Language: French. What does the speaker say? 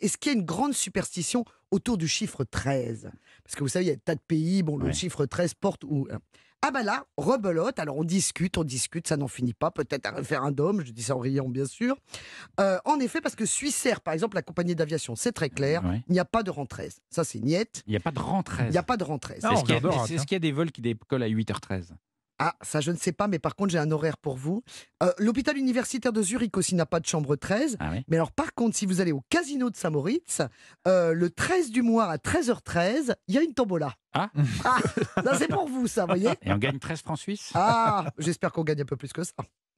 Est-ce qu'il y a une grande superstition autour du chiffre 13 Parce que vous savez, il y a des tas de pays, bon, le chiffre 13 porte ou. Hein. Ah bah là, rebelote, alors on discute, on discute, ça n'en finit pas, peut-être un référendum, je dis ça en riant bien sûr. Euh, en effet, parce que Suissair, par exemple, la compagnie d'aviation, c'est très clair, il n'y a pas de 13. Ça c'est niette. Il n'y a pas de 13 Il n'y a pas de 13. Est-ce hein. qu'il y, a des vols qui décollent à 8h13 ah, ça je ne sais pas, mais par contre j'ai un horaire pour vous. Euh, l'hôpital universitaire de Zurich aussi n'a pas de chambre 13. Ah mais alors par contre, si vous allez au casino de Saint-Moritz, euh, le 13 du mois à 13h13, il y a une tombola. Ah, ah C'est pour vous ça, voyez Et on gagne 13 francs suisses Ah, j'espère qu'on gagne un peu plus que ça.